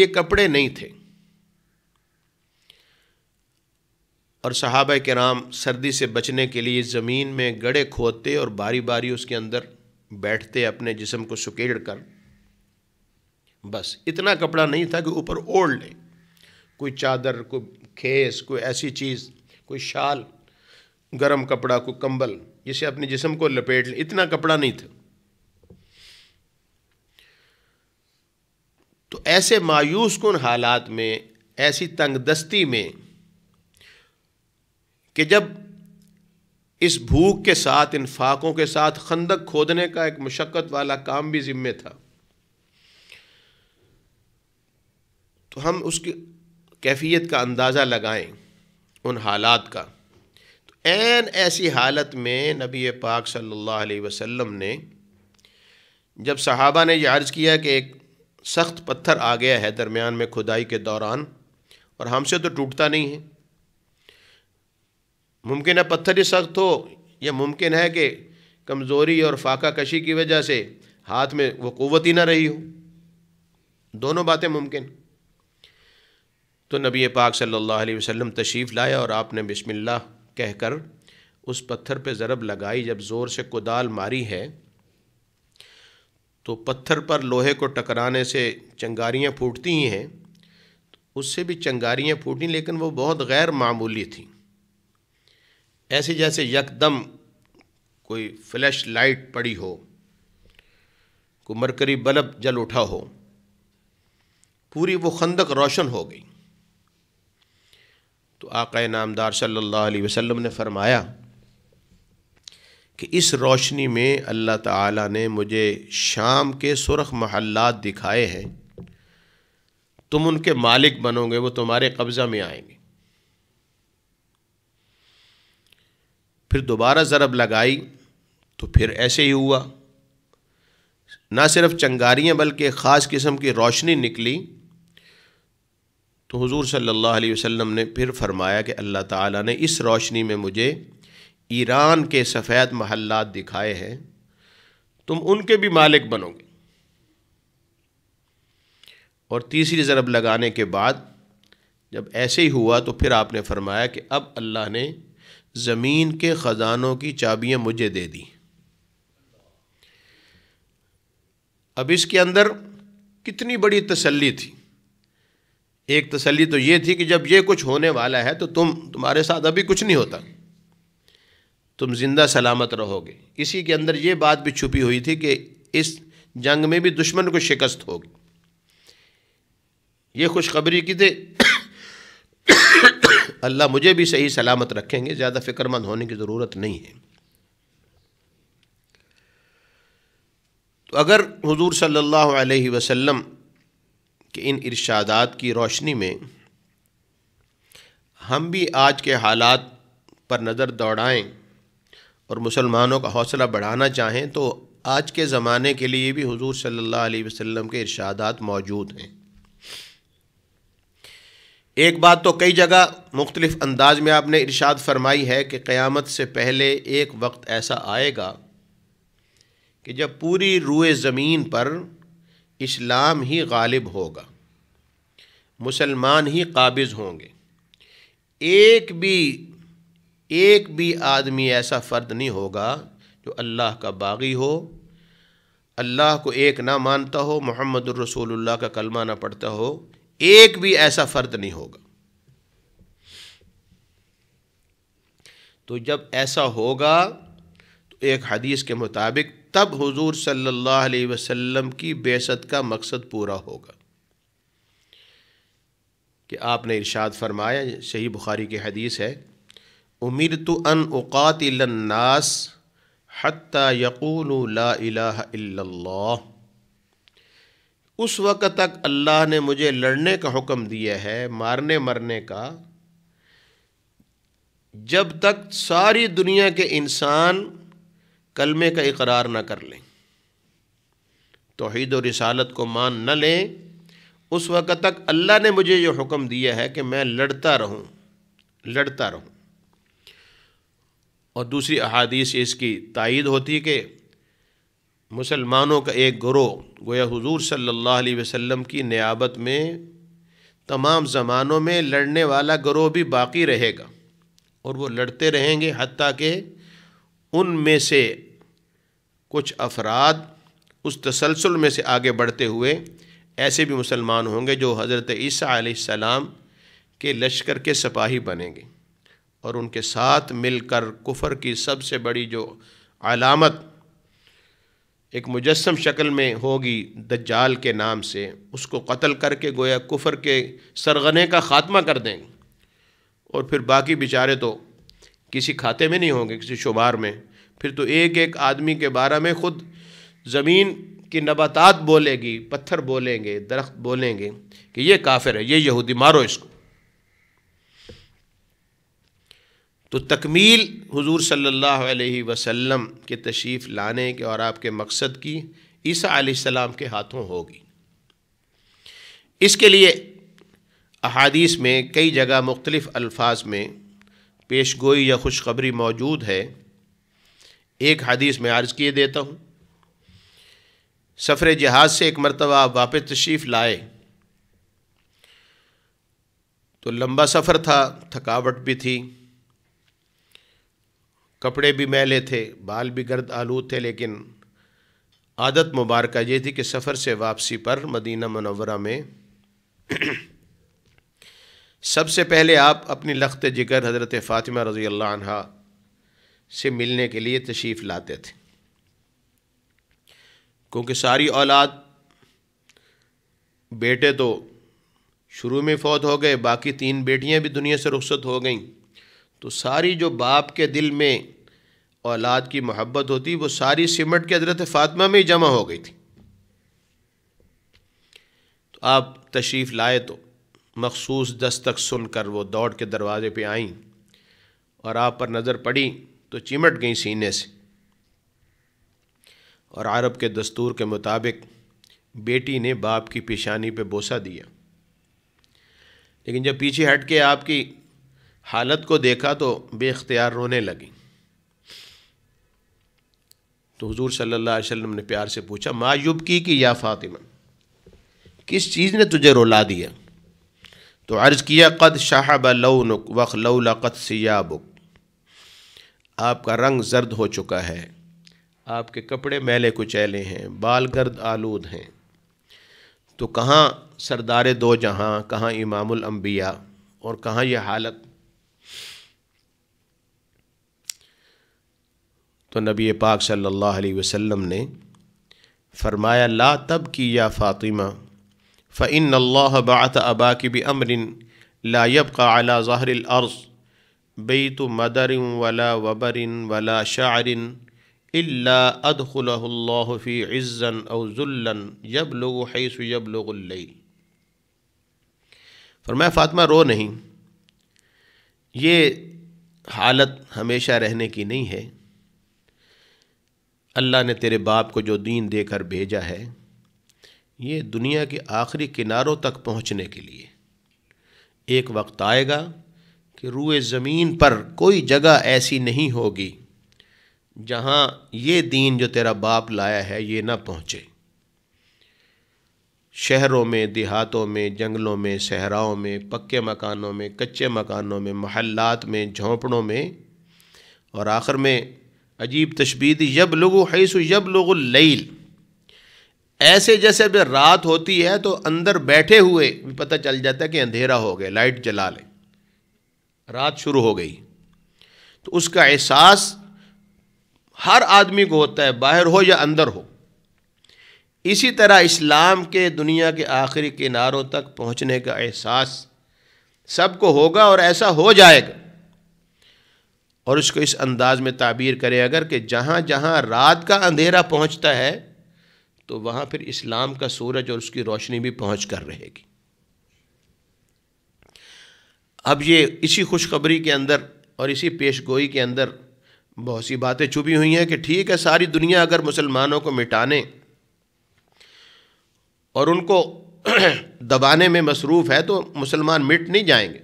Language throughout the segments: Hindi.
ये कपड़े नहीं थे और साहब के राम सर्दी से बचने के लिए ज़मीन में गड़े खोदते और बारी बारी उसके अंदर बैठते अपने जिसम को सुकेड़ कर बस इतना कपड़ा नहीं था कि ऊपर ओढ़ ले कोई चादर कोई खेस कोई ऐसी चीज़ कोई शाल गरम कपड़ा कोई कंबल जिसे अपने जिसम को लपेट ले इतना कपड़ा नहीं था ऐसे मायूस कन हालात में ऐसी तंगदस्ती में कि जब इस भूख के साथ इन फाकों के साथ खंदक खोदने का एक मशक्क़त वाला काम भी ज़िम्मे था तो हम उसकी कैफियत का अंदाज़ा लगाएं उन हालात का तो एन ऐसी हालत में नबी पाक सल्लल्लाहु अलैहि वसल्लम ने जब सहाबा ने यह अर्ज़ किया कि एक सख्त पत्थर आ गया है दरमियान में खुदाई के दौरान और हमसे तो टूटता नहीं है मुमकिन है पत्थर ही सख्त हो या मुमकिन है कि कमज़ोरी और फाका कशी की वजह से हाथ में वो क़वत ही ना रही हो दोनों बातें मुमकिन तो नबी पाक सल्लल्लाहु अलैहि वसल्लम तशरीफ़ लाए और आपने बिस्मिल्लाह कहकर उस पत्थर पे ज़रब लगाई जब ज़ोर से कुदाल मारी है तो पत्थर पर लोहे को टकराने से चंगारियाँ फूटती ही हैं तो उससे भी चंगारियाँ फूटी लेकिन वो बहुत गैर मामूली थी ऐसे जैसे यकदम कोई फ्लैश लाइट पड़ी हो को मरकरी बल्ब जल उठा हो पूरी वो खंदक रोशन हो गई तो आका नामदार सल्लल्लाहु अलैहि वसल्लम ने फरमाया कि इस रोशनी में अल्लाह ताला ने मुझे शाम के सुरख महल्लात दिखाए हैं तुम उनके मालिक बनोगे वो तुम्हारे कब्ज़ा में आएंगे फिर दोबारा ज़रब लगाई तो फिर ऐसे ही हुआ ना सिर्फ चंगारियाँ बल्कि ख़ास किस्म की रोशनी निकली तो हुजूर सल्लल्लाहु अलैहि वसल्लम ने फिर फरमाया कि अल्लाह ताला ने इस रोशनी में मुझे ईरान के सफ़ेद महल्ला दिखाए हैं तुम उनके भी मालिक बनोगे और तीसरी ज़रब लगाने के बाद जब ऐसे ही हुआ तो फिर आपने फरमाया कि अब अल्लाह ने ज़मीन के ख़जानों की चाबियाँ मुझे दे दी अब इसके अंदर कितनी बड़ी तसल्ली थी एक तसल्ली तो ये थी कि जब ये कुछ होने वाला है तो तुम तुम्हारे साथ अभी कुछ नहीं होता तुम जिंदा सलामत रहोगे इसी के अंदर ये बात भी छुपी हुई थी कि इस जंग में भी दुश्मन को शिकस्त होगी ये खुशखबरी की थे अल्लाह मुझे भी सही सलामत रखेंगे ज़्यादा फिक्रमंद होने की ज़रूरत नहीं है तो अगर हुजूर सल्लल्लाहु अलैहि वसल्लम के इन इरशादात की रोशनी में हम भी आज के हालात पर नज़र दौड़ाएं और मुसलमानों का हौसला बढ़ाना चाहें तो आज के ज़माने के लिए भी हुजूर सल्लल्लाहु अलैहि वसल्लम के इरशादात मौजूद हैं एक बात तो कई जगह मुख्तलिफ अंदाज में आपने इरशाद फरमाई है कि क़यामत से पहले एक वक्त ऐसा आएगा कि जब पूरी रूए ज़मीन पर इस्लाम ही गालिब होगा मुसलमान ही काबिज़ होंगे एक भी एक भी आदमी ऐसा फ़र्द नहीं होगा जो अल्लाह का बागी हो अल्लाह को एक ना मानता हो मोहम्मद रसूलुल्लाह का कलमा ना पढ़ता हो एक भी ऐसा फ़र्द नहीं होगा तो जब ऐसा होगा तो एक हदीस के मुताबिक तब हुजूर सल्लल्लाहु अलैहि वसल्लम की बेसत का मकसद पूरा होगा कि आपने इरशाद फरमाया सही बुखारी की हदीस है उमिर तो अन उकातिलन्नास हत्ता यकूल ला उस वक़्त तक अल्लाह ने मुझे लड़ने का हुक्म दिया है मारने मरने का जब तक सारी दुनिया के इंसान कलमे का इकरार ना कर लें तोहद और रिसालत को मान न लें उस वक़्त तक अल्लाह ने मुझे ये हुक्म दिया है कि मैं लड़ता रहूं लड़ता रहूं और दूसरी अहादीस इसकी तायद होती है कि मुसलमानों का एक ग्रोह गोया हुजूर सल्लल्लाहु अलैहि वसल्लम की नियाबत में तमाम ज़मानों में लड़ने वाला ग्रोह भी बाकी रहेगा और वो लड़ते रहेंगे हती कि उनमें से कुछ अफराद उस तसलसल में से आगे बढ़ते हुए ऐसे भी मुसलमान होंगे जो हज़रत ईसा के लश्कर के सिपाही बनेंगे और उनके साथ मिलकर कुफर की सबसे बड़ी जो अलामत एक मुजस्म शक्ल में होगी दज्जाल के नाम से उसको कत्ल करके गोया कुफर के सरगने का ख़ात्मा कर देंगे और फिर बाकी बेचारे तो किसी खाते में नहीं होंगे किसी शुमार में फिर तो एक एक आदमी के बारे में ख़ुद ज़मीन की नबातात बोलेगी पत्थर बोलेंगे दरख्त बोलेंगे कि ये काफिर है ये यहूदी मारो इसको तो तकमील हुजूर सल्लल्लाहु अलैहि वसल्लम के तशरीफ़ लाने के और आपके मकसद की ईसा सलाम के हाथों होगी इसके लिए अहादीस में कई जगह मुख्तलिफ़ अल्फाज में पेश गोई या खुशखबरी मौजूद है एक हदीस में अर्ज़ किए देता हूँ सफ़र जहाज़ से एक मरतबा वापस तशरीफ़ लाए तो लंबा सफ़र था थकावट भी थी कपड़े भी मैले थे बाल भी गर्द आलू थे लेकिन आदत मुबारक ये थी कि सफ़र से वापसी पर मदीना मनवरा में सबसे पहले आप अपनी लखत जिगर हज़रत फ़ातिमा रज़ी अल्लाह से मिलने के लिए तशीफ़ लाते थे क्योंकि सारी औलाद बेटे तो शुरू में फौत हो गए बाकी तीन बेटियां भी दुनिया से रुखसत हो गईं तो सारी जो बाप के दिल में औलाद की मोहब्बत होती वो सारी सिमट के हजरत फ़ातिमा में ही जमा हो गई थी तो आप तशरीफ़ लाए तो मखसूस दस्तक सुन कर वो दौड़ के दरवाज़े पे आईं और आप पर नज़र पड़ी तो चिमट गई सीने से और अरब के दस्तूर के मुताबिक बेटी ने बाप की पेशानी पे बोसा दिया लेकिन जब पीछे हट के आपकी हालत को देखा तो बेख्तियार रोने लगी तो हुजूर सल्लल्लाहु अलैहि वसल्लम ने प्यार से पूछा माँ युबकी की कि या फातिमा किस चीज़ ने तुझे रुला दिया तो अर्ज़ किया कद शाहब लौनुक वख लौला कद सियाबुक आपका रंग जर्द हो चुका है आपके कपड़े मैले कुचैले हैं बाल गर्द आलूद हैं तो कहाँ सरदार दो जहाँ कहाँ इमामुल अम्बिया और कहाँ यह हालत तो नबी पाक सल्लल्लाहु अलैहि वसल्लम ने फरमाया ला तब की या फ़ातिमा फ़िन अल्लाह बात अबा की भी अमरिन लायब का अला ज़ाहरर्ज़ तो मदर वला वबरिन वला शारिन इल्ला अदखलफ़ी इज़्ज़न अज़ुल्लन यब लोग हैसु यब लोग फरमाया फ़ातिमा रो नहीं ये हालत हमेशा रहने की नहीं है अल्लाह ने तेरे बाप को जो दीन देकर भेजा है ये दुनिया के आखिरी किनारों तक पहुंचने के लिए एक वक्त आएगा कि रूए ज़मीन पर कोई जगह ऐसी नहीं होगी जहाँ ये दीन जो तेरा बाप लाया है ये ना पहुँचे शहरों में देहातों में जंगलों में सहराओं में पक्के मकानों में कच्चे मकानों में महल्लात में झोंपड़ों में और आखिर में अजीब तशबीद यब लोग हैसु यब लोग लईल ऐसे जैसे अब रात होती है तो अंदर बैठे हुए भी पता चल जाता है कि अंधेरा हो गया लाइट जला लें रात शुरू हो गई तो उसका एहसास हर आदमी को होता है बाहर हो या अंदर हो इसी तरह इस्लाम के दुनिया के आखिरी किनारों तक पहुंचने का एहसास सबको होगा और ऐसा हो जाएगा और उसको इस अंदाज में ताबीर करे अगर कि जहाँ जहाँ रात का अंधेरा पहुँचता है तो वहाँ फिर इस्लाम का सूरज और उसकी रोशनी भी पहुँच कर रहेगी अब ये इसी खुशखबरी के अंदर और इसी पेश गोई के अंदर बहुत सी बातें छुपी हुई हैं कि ठीक है सारी दुनिया अगर मुसलमानों को मिटाने और उनको दबाने में मसरूफ़ है तो मुसलमान मिट नहीं जाएंगे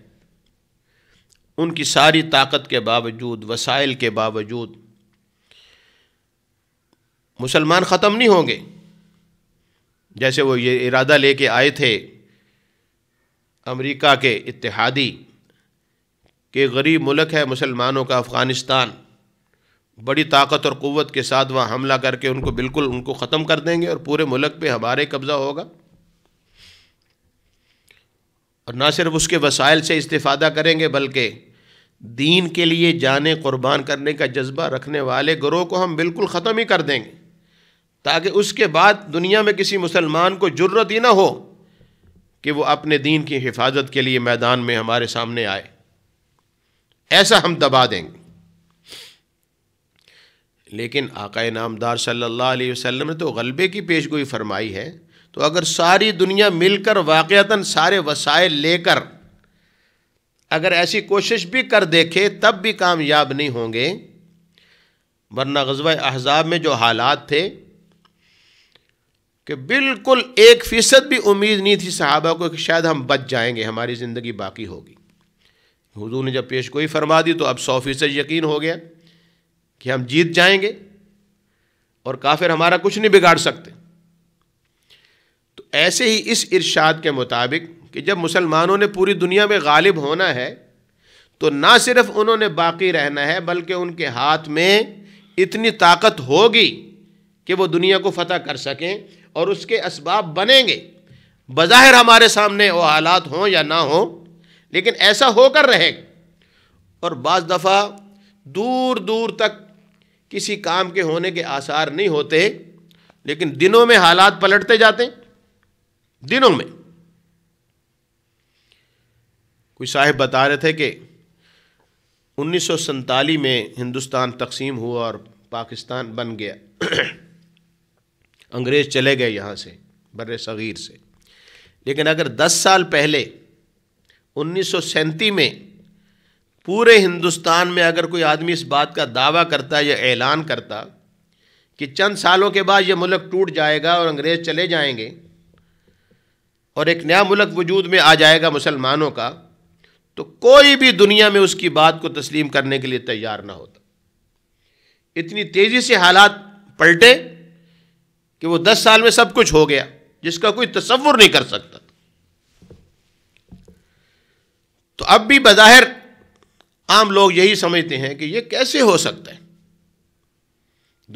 उनकी सारी ताकत के बावजूद वसाइल के बावजूद मुसलमान ख़त्म नहीं होंगे जैसे वो ये इरादा लेके आए थे अमेरिका के इतिहादी के गरीब मुल्क है मुसलमानों का अफ़गानिस्तान बड़ी ताकत और क़वत के साथ वहाँ हमला करके उनको बिल्कुल उनको ख़त्म कर देंगे और पूरे मुल्क पे हमारे कब्ज़ा होगा और ना सिर्फ उसके वसाइल से इस्तादा करेंगे बल्कि दीन के लिए जाने कुर्बान करने का जज्बा रखने वाले ग्रोह को हम बिल्कुल ख़त्म ही कर देंगे ताकि उसके बाद दुनिया में किसी मुसलमान को जरूरत ही ना हो कि वो अपने दीन की हिफाजत के लिए मैदान में हमारे सामने आए ऐसा हम दबा देंगे लेकिन आका नामदार सल्लल्लाहु अलैहि वसल्लम ने तो गलबे की पेशगोई फरमाई है तो अगर सारी दुनिया मिलकर वाक़ता सारे वसाइल लेकर अगर ऐसी कोशिश भी कर देखे तब भी कामयाब नहीं होंगे वरना गजब अहजाब में जो हालात थे कि बिल्कुल एक फ़ीसद भी उम्मीद नहीं थी साहबा को कि शायद हम बच जाएंगे हमारी ज़िंदगी बाकी होगी हुजूर ने जब पेश कोई फरमा दी तो अब सौ फ़ीसद यकीन हो गया कि हम जीत जाएंगे और काफिर हमारा कुछ नहीं बिगाड़ सकते ऐसे ही इस इरशाद के मुताबिक कि जब मुसलमानों ने पूरी दुनिया में गालिब होना है तो ना सिर्फ उन्होंने बाकी रहना है बल्कि उनके हाथ में इतनी ताकत होगी कि वो दुनिया को फतह कर सकें और उसके इसबाब बनेंगे बज़ाहिर हमारे सामने वो हालात हों या ना हों लेकिन ऐसा होकर रहेगा और बज़ दफ़ा दूर दूर तक किसी काम के होने के आसार नहीं होते लेकिन दिनों में हालात पलटते जाते हैं दिनों में कोई साहब बता रहे थे कि उन्नीस में हिंदुस्तान तकसीम हुआ और पाकिस्तान बन गया अंग्रेज़ चले गए यहाँ से बर सग़ीर से लेकिन अगर 10 साल पहले उन्नीस में पूरे हिंदुस्तान में अगर कोई आदमी इस बात का दावा करता या ऐलान करता कि चंद सालों के बाद यह मुल्क टूट जाएगा और अंग्रेज़ चले जाएंगे और एक नया मुल्क वजूद में आ जाएगा मुसलमानों का तो कोई भी दुनिया में उसकी बात को तस्लीम करने के लिए तैयार ना होता इतनी तेज़ी से हालात पलटे कि वो दस साल में सब कुछ हो गया जिसका कोई तस्वुर नहीं कर सकता तो अब भी बज़ाहिर आम लोग यही समझते हैं कि ये कैसे हो सकता है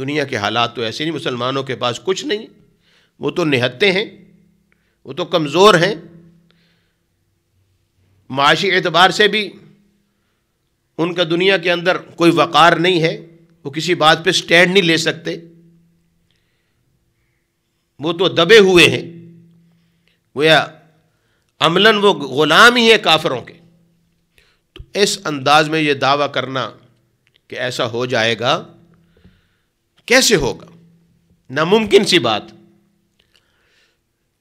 दुनिया के हालात तो ऐसे नहीं मुसलमानों के पास कुछ नहीं वो तो निहत्ते हैं वो तो कमज़ोर हैं माशी एतबार से भी उनका दुनिया के अंदर कोई वक़ार नहीं है वो किसी बात पे स्टैंड नहीं ले सकते वो तो दबे हुए हैं या अमलन वो ग़ुलाम ही है काफरों के तो इस अंदाज में ये दावा करना कि ऐसा हो जाएगा कैसे होगा नामुमकिन सी बात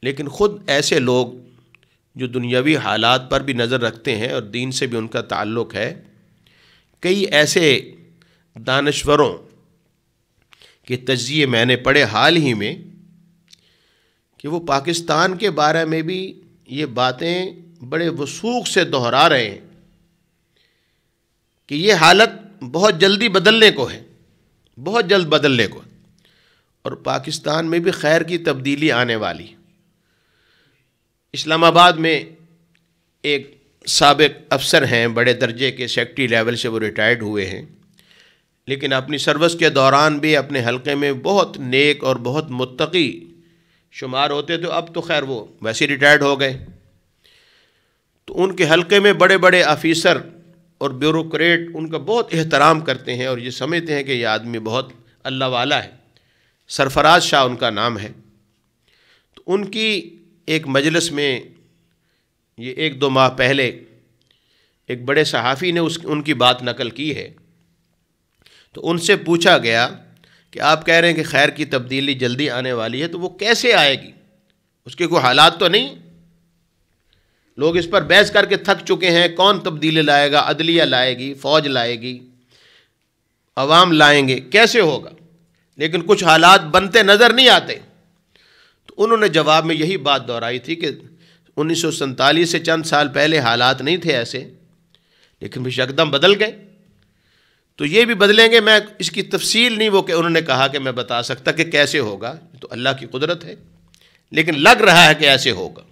लेकिन ख़ुद ऐसे लोग जो दुनियावी हालात पर भी नज़र रखते हैं और दीन से भी उनका ताल्लुक़ है कई ऐसे दानश्वरों के तजिए मैंने पढ़े हाल ही में कि वो पाकिस्तान के बारे में भी ये बातें बड़े वसूख से दोहरा रहे हैं कि ये हालत बहुत जल्दी बदलने को है बहुत जल्द बदलने को और पाकिस्तान में भी खैर की तब्दीली आने वाली इस्लामाबाद में एक सबक अफसर हैं बड़े दर्जे के सेक्ट्री लेवल से वो रिटायर्ड हुए हैं लेकिन अपनी सर्विस के दौरान भी अपने हलके में बहुत नेक और बहुत मुतकी शुमार होते तो अब तो खैर वो वैसे रिटायर्ड हो गए तो उनके हलके में बड़े बड़े ऑफिसर और ब्यूरोक्रेट उनका बहुत एहतराम करते हैं और ये समझते हैं कि यह आदमी बहुत अल्लाह वाला है सरफराज शाह उनका नाम है तो उनकी एक मजलिस में ये एक दो माह पहले एक बड़े सहाफ़ी ने उस उनकी बात नकल की है तो उनसे पूछा गया कि आप कह रहे हैं कि खैर की तब्दीली जल्दी आने वाली है तो वो कैसे आएगी उसके कोई हालात तो नहीं लोग इस पर बहस करके थक चुके हैं कौन तब्दीली लाएगा अदलिया लाएगी फ़ौज लाएगी आवाम लाएंगे कैसे होगा लेकिन कुछ हालात बनते नज़र नहीं आते उन्होंने जवाब में यही बात दोहराई थी कि उन्नीस से चंद साल पहले हालात नहीं थे ऐसे लेकिन भी बदल गए तो ये भी बदलेंगे मैं इसकी तफसील नहीं वो कि उन्होंने कहा कि मैं बता सकता कि कैसे होगा तो अल्लाह की कुदरत है लेकिन लग रहा है कि ऐसे होगा